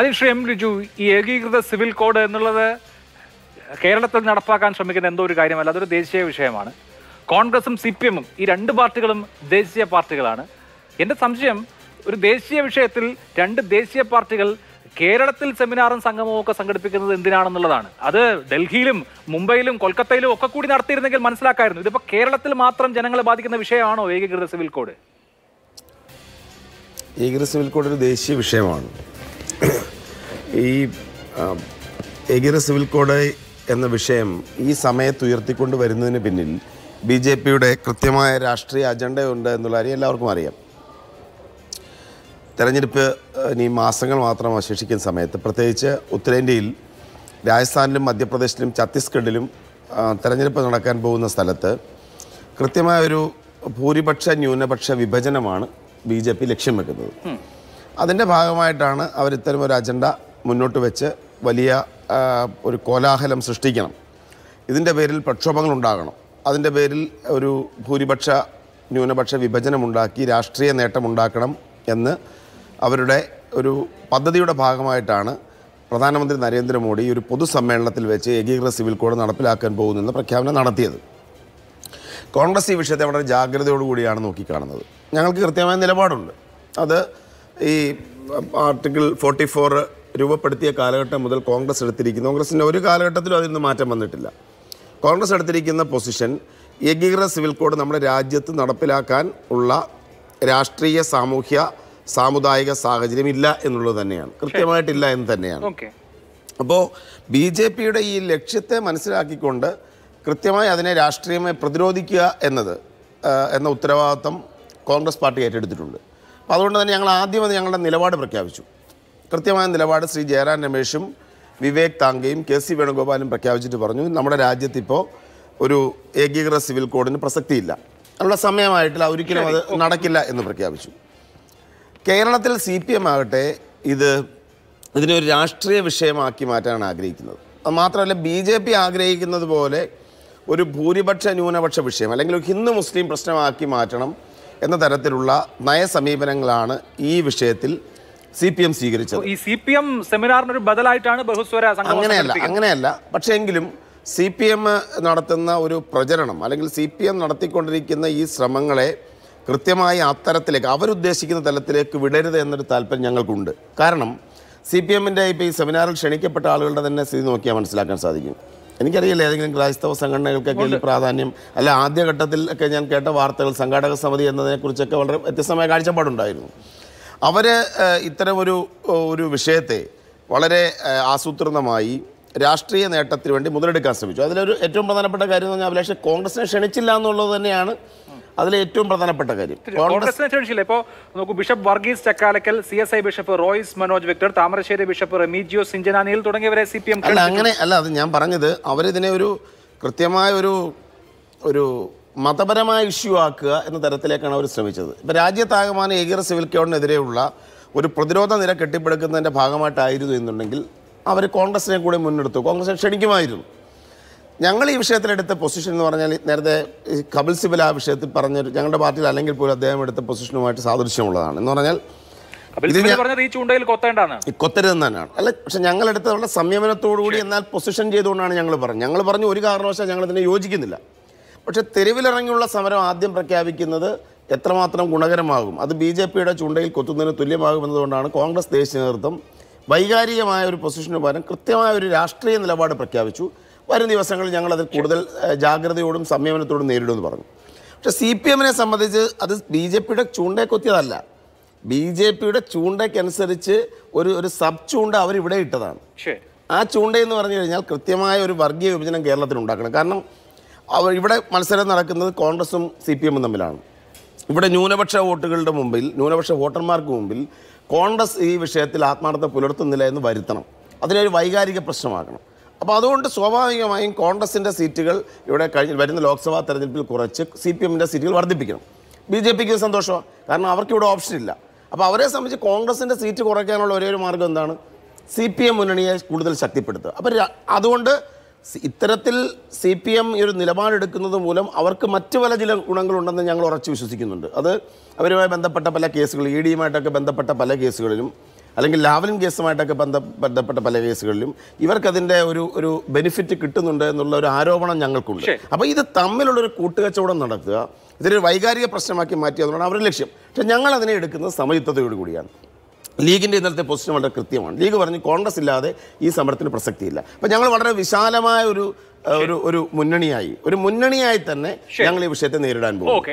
അതിൽ ശ്രീ എം ലിജു ഈ ഏകീകൃത സിവിൽ കോഡ് എന്നുള്ളത് കേരളത്തിൽ നടപ്പാക്കാൻ ശ്രമിക്കുന്ന എന്തോ ഒരു കാര്യമല്ല അതൊരു ദേശീയ വിഷയമാണ് കോൺഗ്രസും സി പി എമ്മും ഈ രണ്ട് പാർട്ടികളും ദേശീയ പാർട്ടികളാണ് എൻ്റെ സംശയം ഒരു ദേശീയ വിഷയത്തിൽ രണ്ട് ദേശീയ പാർട്ടികൾ കേരളത്തിൽ സെമിനാറും സംഗമവും ഒക്കെ സംഘടിപ്പിക്കുന്നത് എന്തിനാണെന്നുള്ളതാണ് അത് ഡൽഹിയിലും മുംബൈയിലും കൊൽക്കത്തയിലും ഒക്കെ കൂടി നടത്തിയിരുന്നെങ്കിൽ മനസ്സിലാക്കായിരുന്നു ഇതിപ്പോൾ കേരളത്തിൽ മാത്രം ജനങ്ങളെ ബാധിക്കുന്ന വിഷയമാണോ ഏകീകൃത സിവിൽ കോഡ് ഏകീകൃത സിവിൽ കോഡ് ഒരു ദേശീയ വിഷയമാണ് ഈ എഗിർ സിവിൽ കോഡ് എന്ന വിഷയം ഈ സമയത്ത് ഉയർത്തിക്കൊണ്ട് വരുന്നതിന് പിന്നിൽ ബി ജെ പിയുടെ കൃത്യമായ രാഷ്ട്രീയ അജണ്ടയുണ്ട് എന്നുള്ള കാര്യം എല്ലാവർക്കും അറിയാം തെരഞ്ഞെടുപ്പ് ഇനി മാസങ്ങൾ മാത്രം അവശേഷിക്കുന്ന സമയത്ത് പ്രത്യേകിച്ച് ഉത്തരേന്ത്യയിൽ രാജസ്ഥാനിലും മധ്യപ്രദേശിലും ഛത്തീസ്ഗഡിലും തെരഞ്ഞെടുപ്പ് നടക്കാൻ പോകുന്ന സ്ഥലത്ത് കൃത്യമായൊരു ഭൂരിപക്ഷ ന്യൂനപക്ഷ വിഭജനമാണ് ബി ജെ പി ലക്ഷ്യം വെക്കുന്നത് അതിൻ്റെ ഭാഗമായിട്ടാണ് അവർ ഇത്തരം ഒരു അജണ്ട മുന്നോട്ട് വെച്ച് വലിയ ഒരു കോലാഹലം സൃഷ്ടിക്കണം ഇതിൻ്റെ പേരിൽ പ്രക്ഷോഭങ്ങൾ ഉണ്ടാകണം അതിൻ്റെ പേരിൽ ഒരു ഭൂരിപക്ഷ ന്യൂനപക്ഷ വിഭജനമുണ്ടാക്കി രാഷ്ട്രീയ നേട്ടമുണ്ടാക്കണം എന്ന് അവരുടെ ഒരു പദ്ധതിയുടെ ഭാഗമായിട്ടാണ് പ്രധാനമന്ത്രി നരേന്ദ്രമോദി ഒരു പൊതുസമ്മേളനത്തിൽ വെച്ച് ഏകീകൃത സിവിൽ കോഡ് നടപ്പിലാക്കാൻ പോകുന്നെന്ന് പ്രഖ്യാപനം നടത്തിയത് കോൺഗ്രസ് ഈ വിഷയത്തെ വളരെ ജാഗ്രതയോടുകൂടിയാണ് നോക്കിക്കാണുന്നത് ഞങ്ങൾക്ക് കൃത്യമായ നിലപാടുണ്ട് അത് ഈ ആർട്ടിക്കിൾ ഫോർട്ടി ഫോർ രൂപപ്പെടുത്തിയ കാലഘട്ടം മുതൽ കോൺഗ്രസ് എടുത്തിരിക്കുന്നു കോൺഗ്രസിൻ്റെ ഒരു കാലഘട്ടത്തിലും അതിൽ നിന്ന് മാറ്റം വന്നിട്ടില്ല കോൺഗ്രസ് എടുത്തിരിക്കുന്ന പൊസിഷൻ ഏകീകൃത സിവിൽ കോഡ് നമ്മുടെ രാജ്യത്ത് നടപ്പിലാക്കാൻ ഉള്ള രാഷ്ട്രീയ സാമൂഹ്യ സാമുദായിക സാഹചര്യം ഇല്ല എന്നുള്ളത് തന്നെയാണ് കൃത്യമായിട്ടില്ല എന്ന് തന്നെയാണ് അപ്പോൾ ബി ജെ പിയുടെ ഈ ലക്ഷ്യത്തെ മനസ്സിലാക്കിക്കൊണ്ട് കൃത്യമായി അതിനെ രാഷ്ട്രീയമായി പ്രതിരോധിക്കുക എന്നത് എന്ന ഉത്തരവാദിത്തം കോൺഗ്രസ് പാർട്ടി ഏറ്റെടുത്തിട്ടുണ്ട് അപ്പോൾ അതുകൊണ്ട് തന്നെ ഞങ്ങൾ ആദ്യം അത് ഞങ്ങളുടെ നിലപാട് പ്രഖ്യാപിച്ചു കൃത്യമായ നിലപാട് ശ്രീ ജയറാം രമേഷും വിവേക് താങ്കയും കെ സി വേണുഗോപാലും പ്രഖ്യാപിച്ചിട്ട് പറഞ്ഞു നമ്മുടെ രാജ്യത്തിപ്പോൾ ഒരു ഏകീകൃത സിവിൽ കോഡിന് പ്രസക്തിയില്ല നമ്മുടെ സമയമായിട്ടില്ല ഒരിക്കലും അത് നടക്കില്ല എന്ന് പ്രഖ്യാപിച്ചു കേരളത്തിൽ സി പി എം ആകട്ടെ ഇത് ഇതിനെ ഒരു രാഷ്ട്രീയ വിഷയമാക്കി മാറ്റാനാണ് ആഗ്രഹിക്കുന്നത് അത് മാത്രമല്ല ബി ജെ പി ആഗ്രഹിക്കുന്നത് പോലെ ഒരു ഭൂരിപക്ഷ ന്യൂനപക്ഷ വിഷയം അല്ലെങ്കിൽ ഒരു ഹിന്ദു മുസ്ലിം പ്രശ്നമാക്കി മാറ്റണം എന്ന തരത്തിലുള്ള നയസമീപനങ്ങളാണ് ഈ വിഷയത്തിൽ സി പി എം സ്വീകരിച്ചത് ഈ സി പി എം സെമിനാറിനൊരു ബദലായിട്ടാണ് ബഹുസ്വര അങ്ങനെയല്ല അങ്ങനെയല്ല പക്ഷേ എങ്കിലും സി പി എം നടത്തുന്ന ഒരു പ്രചരണം അല്ലെങ്കിൽ സി പി എം നടത്തിക്കൊണ്ടിരിക്കുന്ന ഈ ശ്രമങ്ങളെ കൃത്യമായി അത്തരത്തിലേക്ക് അവരുദ്ദേശിക്കുന്ന തലത്തിലേക്ക് വിടരുത് എന്നൊരു താല്പര്യം ഞങ്ങൾക്കുണ്ട് കാരണം സി പി എമ്മിൻ്റെ ഇപ്പോൾ ഈ സെമിനാറിൽ ക്ഷണിക്കപ്പെട്ട ആളുകളുടെ തന്നെ സ്ഥിതി നോക്കിയാൽ മനസ്സിലാക്കാൻ സാധിക്കും എനിക്കറിയില്ല ഏതെങ്കിലും ക്രൈസ്തവ സംഘടനകൾക്കൊക്കെ ഈ പ്രാധാന്യം അല്ല ആദ്യഘട്ടത്തിൽ ഒക്കെ ഞാൻ കേട്ട വാർത്തകൾ സംഘാടക സമിതി എന്നതിനെക്കുറിച്ചൊക്കെ വളരെ വ്യത്യസ്തമായ കാഴ്ചപ്പാടുണ്ടായിരുന്നു അവർ ഇത്തരമൊരു ഒരു വിഷയത്തെ വളരെ ആസൂത്രിതമായി രാഷ്ട്രീയ നേട്ടത്തിന് വേണ്ടി മുതലെടുക്കാൻ ശ്രമിച്ചു അതിലൊരു ഏറ്റവും പ്രധാനപ്പെട്ട കാര്യം എന്ന് പറഞ്ഞാൽ അഭിലാഷ് കോൺഗ്രസിനെ ക്ഷണിച്ചില്ല എന്നുള്ളത് തന്നെയാണ് അതിലെ ഏറ്റവും പ്രധാനപ്പെട്ട കാര്യം കോൺഗ്രസിനെ ക്ഷണിച്ചില്ല ഇപ്പോൾ നോക്കൂ bishop Varghese Chakkalakkal C S I bishop Royce Manoj Victor Thamarassery bishop Remigiose സിഞ്ചനാനിയിൽ തുടങ്ങിയവരെ സി പി എം അല്ല അങ്ങനെ അല്ല അത് ഞാൻ പറഞ്ഞത് അവരിതിനെ ഒരു കൃത്യമായ ഒരു ഒരു മതപരമായ ഇഷ്യൂ ആക്കുക എന്ന തരത്തിലേക്കാണ് അവർ ശ്രമിച്ചത് ഇപ്പം രാജ്യത്താകമാനം ഏകീർ സിവിൽ കോഡിനെതിരെയുള്ള ഒരു പ്രതിരോധ നില കെട്ടിപ്പടുക്കുന്നതിൻ്റെ ഭാഗമായിട്ടായിരുന്നു എന്നുണ്ടെങ്കിൽ അവർ കോൺഗ്രസിനെ കൂടി മുന്നെടുത്തു കോൺഗ്രസ് ക്ഷണിക്കുമായിരുന്നു ഞങ്ങൾ ഈ വിഷയത്തിലെടുത്ത പൊസിഷൻ എന്ന് പറഞ്ഞാൽ നേരത്തെ കപിൽ സിബൽ ആ വിഷയത്തിൽ പറഞ്ഞ ഞങ്ങളുടെ പാർട്ടിയിൽ അല്ലെങ്കിൽ പോലും അദ്ദേഹം എടുത്ത പൊസിഷനുമായിട്ട് സാദൃശ്യമുള്ളതാണ് എന്ന് പറഞ്ഞാൽ കൊത്തരുതെന്ന് തന്നെയാണ് അല്ല പക്ഷെ ഞങ്ങൾ എടുത്തവരുടെ സംയമനത്തോടുകൂടി എന്നാൽ പൊസിഷൻ ചെയ്തുകൊണ്ടാണ് ഞങ്ങൾ പറഞ്ഞത് ഞങ്ങൾ പറഞ്ഞു ഒരു കാരണവശാൽ ഞങ്ങൾ ഇതിനെ യോജിക്കുന്നില്ല പക്ഷെ തെരുവിലിറങ്ങിയുള്ള സമരം ആദ്യം പ്രഖ്യാപിക്കുന്നത് എത്രമാത്രം ഗുണകരമാകും അത് ബി ജെ പിയുടെ ചുണ്ടയിൽ കൊത്തുന്നതിന് തുല്യമാകുമെന്നതുകൊണ്ടാണ് കോൺഗ്രസ് ദേശീയ നേതൃത്വം വൈകാരികമായ ഒരു പൊസിഷന് പകരം കൃത്യമായ ഒരു രാഷ്ട്രീയ നിലപാട് പ്രഖ്യാപിച്ചു വരും ദിവസങ്ങളിൽ ഞങ്ങളത് കൂടുതൽ ജാഗ്രതയോടും സംയമനത്തോടും നേരിടുമെന്ന് പറഞ്ഞു പക്ഷേ സി പി എമ്മിനെ സംബന്ധിച്ച് അത് ബി ജെ പിയുടെ ചൂണ്ടയ്ക്കൊത്തിയതല്ല കൊത്തിയതല്ല ബി ജെ പിയുടെ ചൂണ്ടയ്ക്കനുസരിച്ച് ഒരു ഒരു സബ് ചൂണ്ട അവരിവിടെ ഇട്ടതാണ് ആ ചൂണ്ടയെന്ന് പറഞ്ഞു കഴിഞ്ഞാൽ കൃത്യമായ ഒരു വർഗീയ വിഭജനം കേരളത്തിൽ ഉണ്ടാക്കണം കാരണം അവർ ഇവിടെ മത്സരം നടക്കുന്നത് കോൺഗ്രസും സി പി എമ്മും തമ്മിലാണ് ഇവിടെ ന്യൂനപക്ഷ വോട്ടുകളുടെ മുമ്പിൽ ന്യൂനപക്ഷ വോട്ടർമാർക്ക് മുമ്പിൽ കോൺഗ്രസ് ഈ വിഷയത്തിൽ ആത്മാർത്ഥത പുലർത്തുന്നില്ല എന്ന് വരുത്തണം അതിനൊരു വൈകാരിക പ്രശ്നമാകണം അപ്പോൾ അതുകൊണ്ട് സ്വാഭാവികമായും കോൺഗ്രസിൻ്റെ സീറ്റുകൾ ഇവിടെ കഴിഞ്ഞ് വരുന്ന ലോക്സഭാ തെരഞ്ഞെടുപ്പിൽ കുറച്ച് സി പി എമ്മിൻ്റെ സീറ്റുകൾ വർദ്ധിപ്പിക്കണം ബി ജെ പിക്ക് സന്തോഷമാണ് കാരണം അവർക്ക് ഇവിടെ ഓപ്ഷൻ ഇല്ല അപ്പോൾ അവരെ സംബന്ധിച്ച് കോൺഗ്രസിൻ്റെ സീറ്റ് കുറയ്ക്കാനുള്ള ഒരേ ഒരു മാർഗ്ഗം എന്താണ് സി പി എം മുന്നണിയെ കൂടുതൽ ശക്തിപ്പെടുത്തുക അപ്പോൾ അതുകൊണ്ട് ഇത്തരത്തിൽ സി പി എം ഈ ഒരു നിലപാടെടുക്കുന്നത് മൂലം അവർക്ക് മറ്റു പല ചില ഗുണങ്ങളുണ്ടെന്ന് ഞങ്ങൾ ഉറച്ചു വിശ്വസിക്കുന്നുണ്ട് അത് അവരുമായി ബന്ധപ്പെട്ട പല കേസുകൾ ഇ ഡിയുമായിട്ടൊക്കെ ബന്ധപ്പെട്ട പല കേസുകളിലും അല്ലെങ്കിൽ ലാവലിൻ കേസുമായിട്ടൊക്കെ ബന്ധ ബന്ധപ്പെട്ട പല കേസുകളിലും ഇവർക്കതിൻ്റെ ഒരു ഒരു ബെനിഫിറ്റ് കിട്ടുന്നുണ്ട് എന്നുള്ള ഒരു ആരോപണം ഞങ്ങൾക്കുണ്ട് അപ്പോൾ ഇത് തമ്മിലുള്ളൊരു കൂട്ടുകച്ചവടം നടത്തുക ഇതൊരു വൈകാരിക പ്രശ്നമാക്കി മാറ്റുക എന്നുള്ളതാണ് അവരുടെ ലക്ഷ്യം പക്ഷേ ഞങ്ങൾ അതിനെ എടുക്കുന്നത് സമയുത്തതയോട് കൂടിയാണ് ലീഗിൻ്റെ ഇന്നലത്തെ പൊസിഷൻ വളരെ കൃത്യമാണ് ലീഗ് പറഞ്ഞു കോൺഗ്രസ് ഇല്ലാതെ ഈ സമരത്തിന് പ്രസക്തിയില്ല അപ്പം ഞങ്ങൾ വളരെ വിശാലമായ ഒരു ഒരു മുന്നണിയായി ഒരു മുന്നണിയായി തന്നെ ഞങ്ങൾ ഈ വിഷയത്തെ നേരിടാൻ പോകും